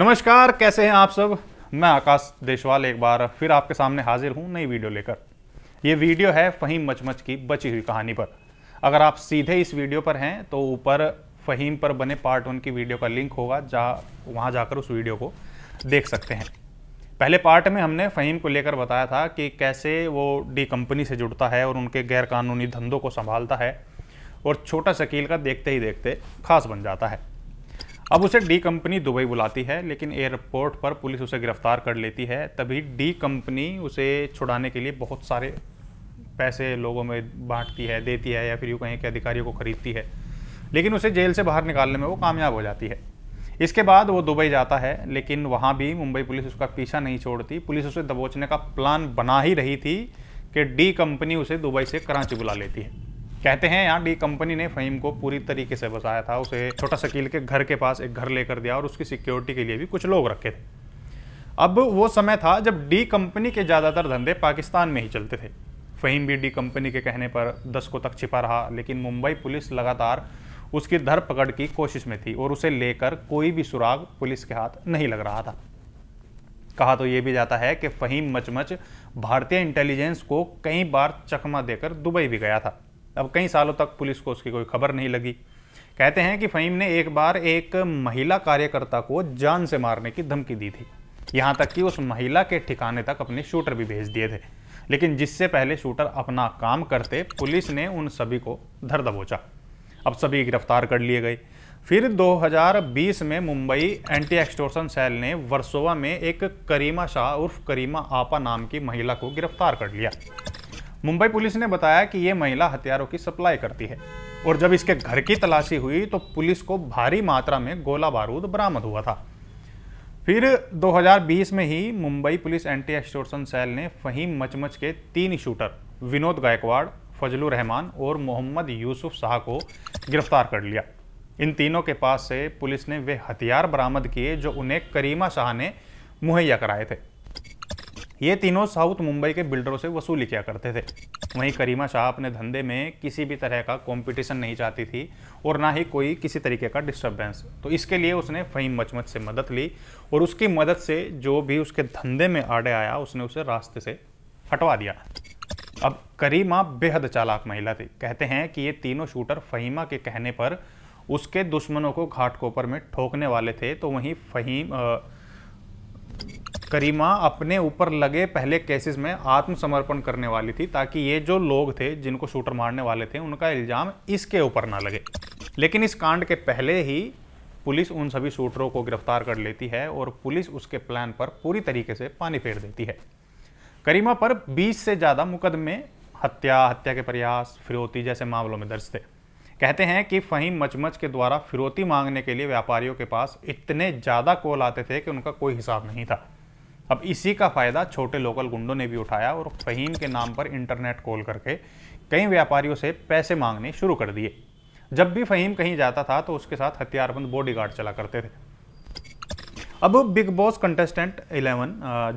नमस्कार कैसे हैं आप सब मैं आकाश देशवाल एक बार फिर आपके सामने हाजिर हूं नई वीडियो लेकर ये वीडियो है फ़हीम मचमच की बची हुई कहानी पर अगर आप सीधे इस वीडियो पर हैं तो ऊपर फ़हीम पर बने पार्ट वन की वीडियो का लिंक होगा जहाँ वहाँ जाकर उस वीडियो को देख सकते हैं पहले पार्ट में हमने फ़हीम को लेकर बताया था कि कैसे वो डी कंपनी से जुड़ता है और उनके गैरकानूनी धंधों को संभालता है और छोटा शकील का देखते ही देखते खास बन जाता है अब उसे डी कंपनी दुबई बुलाती है लेकिन एयरपोर्ट पर पुलिस उसे गिरफ्तार कर लेती है तभी डी कंपनी उसे छुड़ाने के लिए बहुत सारे पैसे लोगों में बांटती है देती है या फिर यूँ कहें कि अधिकारियों को खरीदती है लेकिन उसे जेल से बाहर निकालने में वो कामयाब हो जाती है इसके बाद वो दुबई जाता है लेकिन वहाँ भी मुंबई पुलिस उसका पीछा नहीं छोड़ती पुलिस उसे दबोचने का प्लान बना ही रही थी कि डी कंपनी उसे दुबई से कराची बुला लेती है कहते हैं यहाँ डी कंपनी ने फहीम को पूरी तरीके से बसाया था उसे छोटा शकील के घर के पास एक घर लेकर दिया और उसकी सिक्योरिटी के लिए भी कुछ लोग रखे थे अब वो समय था जब डी कंपनी के ज़्यादातर धंधे पाकिस्तान में ही चलते थे फहीम भी डी कंपनी के कहने पर दशकों तक छिपा रहा लेकिन मुंबई पुलिस लगातार उसकी धर पकड़ की कोशिश में थी और उसे लेकर कोई भी सुराग पुलिस के हाथ नहीं लग रहा था कहा तो यह भी जाता है कि फहीम मचमच भारतीय इंटेलिजेंस को कई बार चकमा देकर दुबई भी गया था अब कई सालों तक पुलिस को उसकी कोई खबर नहीं लगी कहते हैं कि फ़हीम ने एक बार एक महिला कार्यकर्ता को जान से मारने की धमकी दी थी यहाँ तक कि उस महिला के ठिकाने तक अपने शूटर भी भेज दिए थे लेकिन जिससे पहले शूटर अपना काम करते पुलिस ने उन सभी को धर दबोचा अब सभी गिरफ्तार कर लिए गए फिर 2020 में मुंबई एंटी एक्सटोर्सन सेल ने वर्सोवा में एक करीमा शाह उर्फ करीमा आपा नाम की महिला को गिरफ्तार कर लिया मुंबई पुलिस ने बताया कि ये महिला हथियारों की सप्लाई करती है और जब इसके घर की तलाशी हुई तो पुलिस को भारी मात्रा में गोला बारूद बरामद हुआ था फिर 2020 में ही Mumbai police anti extortion cell ने फहीम मचमच के तीन शूटर विनोद गायकवाड़ फजलू रहमान और मोहम्मद यूसुफ शाह को गिरफ्तार कर लिया इन तीनों के पास से पुलिस ने वे हथियार बरामद किए जो उन्हें करीमा शाह ने मुहैया कराए थे ये तीनों साउथ मुंबई के बिल्डरों से वसूली किया करते थे वहीं करीमा शाह अपने धंधे में किसी भी तरह का कंपटीशन नहीं चाहती थी और ना ही कोई किसी तरीके का डिस्टर्बेंस तो इसके लिए उसने फ़हीम मचमच से मदद ली और उसकी मदद से जो भी उसके धंधे में आड़े आया उसने उसे रास्ते से हटवा दिया अब करीमा बेहद चालाक महिला थी कहते हैं कि ये तीनों शूटर फ़हीमा के कहने पर उसके दुश्मनों को घाटकोपर में ठोकने वाले थे तो वहीं फ़हीम करीमा अपने ऊपर लगे पहले केसेस में आत्मसमर्पण करने वाली थी ताकि ये जो लोग थे जिनको शूटर मारने वाले थे उनका इल्ज़ाम इसके ऊपर ना लगे लेकिन इस कांड के पहले ही पुलिस उन सभी शूटरों को गिरफ्तार कर लेती है और पुलिस उसके प्लान पर पूरी तरीके से पानी फेर देती है करीमा पर 20 से ज़्यादा मुकदमे हत्या हत्या के प्रयास फिरौती जैसे मामलों में दर्ज थे कहते हैं कि फ़हीम मचमच के द्वारा फिरौती मांगने के लिए व्यापारियों के पास इतने ज़्यादा कॉल आते थे कि उनका कोई हिसाब नहीं था अब इसी का फ़ायदा छोटे लोकल गुंडों ने भी उठाया और फ़हीम के नाम पर इंटरनेट कॉल करके कई व्यापारियों से पैसे मांगने शुरू कर दिए जब भी फ़हीम कहीं जाता था तो उसके साथ हथियारबंद बॉडीगार्ड चला करते थे अब बिग बॉस कंटेस्टेंट 11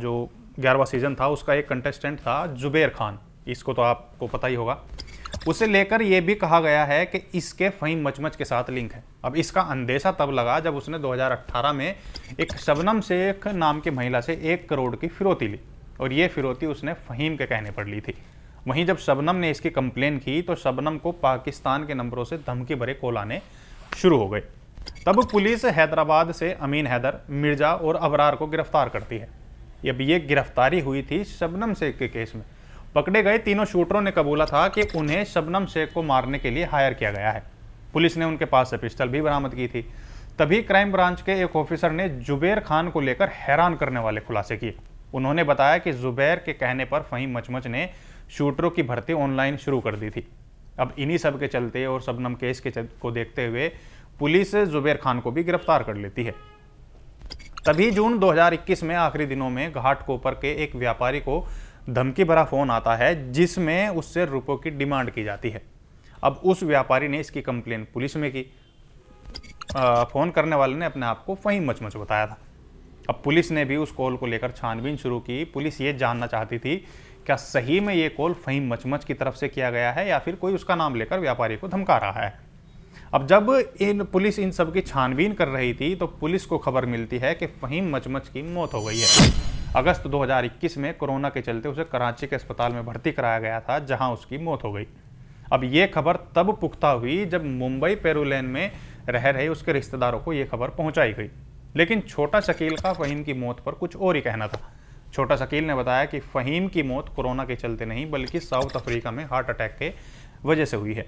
जो ग्यारहवा सीज़न था उसका एक कंटेस्टेंट था जुबेर खान इसको तो आपको पता ही होगा उसे लेकर यह भी कहा गया है कि इसके फ़हीम मचमच के साथ लिंक है अब इसका अंदेशा तब लगा जब उसने 2018 में एक शबनम शेख नाम की महिला से एक करोड़ की फिरौती ली और ये फिरौती उसने फ़हीम के कहने पर ली थी वहीं जब शबनम ने इसकी कंप्लेन की तो शबनम को पाकिस्तान के नंबरों से धमकी भरे कॉल आने शुरू हो गए तब पुलिस हैदराबाद से अमीन हैदर मिर्जा और अबरार को गिरफ्तार करती है अब ये गिरफ्तारी हुई थी शबनम शेख के केस में पकड़े गए तीनों शूटरों ने कबूला था कि उन्हें शबनम शेख को मारने के लिए हायर किया गया है पुलिस ने उनके पास से पिस्टल भी बरामद की थी तभी क्राइम ब्रांच के एक ऑफिसर ने जुबैर खान को लेकर हैरान करने वाले खुलासे किए उन्होंने बताया कि जुबैर के कहने पर फहीम मचमच ने शूटरों की भर्ती ऑनलाइन शुरू कर दी थी अब इन्हीं सब के चलते और सबनम केस के को देखते हुए पुलिस जुबैर खान को भी गिरफ्तार कर लेती है तभी जून 2021 में आखिरी दिनों में घाट कोपर के एक व्यापारी को धमकी भरा फोन आता है जिसमें उससे रुपयों की डिमांड की जाती है अब उस व्यापारी ने इसकी कंप्लेन पुलिस में की फ़ोन करने वाले ने अपने आप को वहीं मच मच बताया था अब पुलिस ने भी उस कॉल को लेकर छानबीन शुरू की पुलिस ये जानना चाहती थी क्या सही में ये कॉल फहीम मचमच की तरफ से किया गया है या फिर कोई उसका नाम लेकर व्यापारी को धमका रहा है अब जब इन पुलिस इन सब की छानबीन कर रही थी तो पुलिस को खबर मिलती है कि फहीम मचमच की मौत हो गई है अगस्त 2021 में कोरोना के चलते उसे कराची के अस्पताल में भर्ती कराया गया था जहां उसकी मौत हो गई अब ये खबर तब पुख्ता हुई जब मुंबई पेरुलेन में रह रहे उसके रिश्तेदारों को ये खबर पहुंचाई गई लेकिन छोटा शकील का फ़हीम की मौत पर कुछ और ही कहना था छोटा शकील ने बताया कि फ़हीम की मौत कोरोना के चलते नहीं बल्कि साउथ अफ्रीका में हार्ट अटैक के वजह से हुई है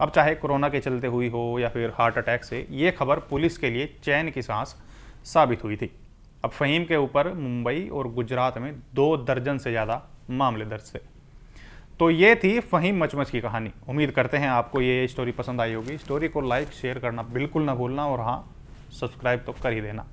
अब चाहे कोरोना के चलते हुई हो या फिर हार्ट अटैक से ये खबर पुलिस के लिए चैन की सांस साबित हुई थी अब फ़हीम के ऊपर मुंबई और गुजरात में दो दर्जन से ज़्यादा मामले दर्ज थे तो ये थी फ़हीम मचमच की कहानी उम्मीद करते हैं आपको ये स्टोरी पसंद आई होगी स्टोरी को लाइक शेयर करना बिल्कुल ना भूलना और हाँ सब्सक्राइब तो कर ही देना